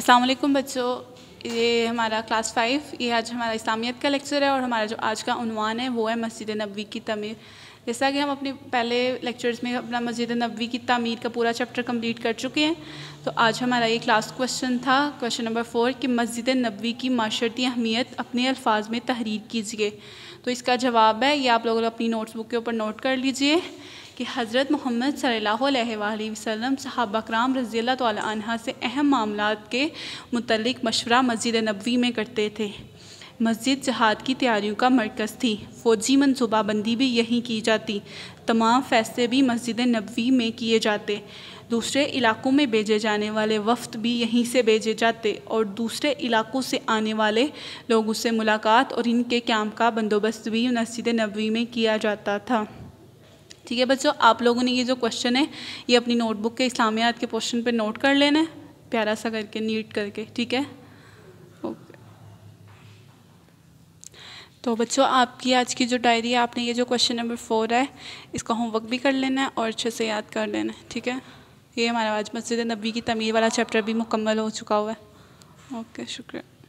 वालेकुम बच्चों ये हमारा क्लास फाइव ये आज हमारा इस्लामियत का लेक्चर है और हमारा जो आज का अनवान है वो है मस्जिद नबी की तमीर जैसा कि हम अपने पहले लेक्चर्स में अपना मस्जिद नबी की तमीर का पूरा चैप्टर कंप्लीट कर चुके हैं तो आज हमारा ये क्लास क्वेश्चन था क्वेश्चन नंबर फोर कि मस्जिद नबी की माशरती अहमियत अपने अल्फाज में तहरीर कीजिए तो इसका जवाब है ये आप लोग अपनी नोट्स बुक के ऊपर नोट कर लीजिए कि हज़रत मोहम्मद सल्लल्लाहु अलैहि वसल्लम रज़ी तह से अहम मामला के मतलब मशवरा मस्जिद नबवी में करते थे मस्जिद जहाद की तैयारियों का मरकज़ थी फ़ौजी मनसूबाबंदी भी यहीं की जाती तमाम फैसले भी मस्जिद नबवी में किए जाते दूसरे इलाकों में भेजे जाने वाले वफ्त भी यहीं से भेजे जाते और दूसरे इलाकों से आने वाले लोगों से मुलाकात और इनके क्याम का बंदोबस्त भी मस्जिद नबवी में किया जाता था ठीक है बच्चों आप लोगों ने ये जो क्वेश्चन है ये अपनी नोटबुक के इस्लामियात के पोर्शन पे नोट कर लेना है प्यारा सा करके नीट करके ठीक है ओके तो बच्चों आपकी आज की जो डायरी है आपने ये जो क्वेश्चन नंबर फोर है इसका होमवर्क भी कर लेना है और अच्छे से याद कर लेना है ठीक है ये हमारा आज मस्जिद नबी की तमीर वाला चैप्टर भी मुकम्मल हो चुका हुआ है ओके शुक्रिया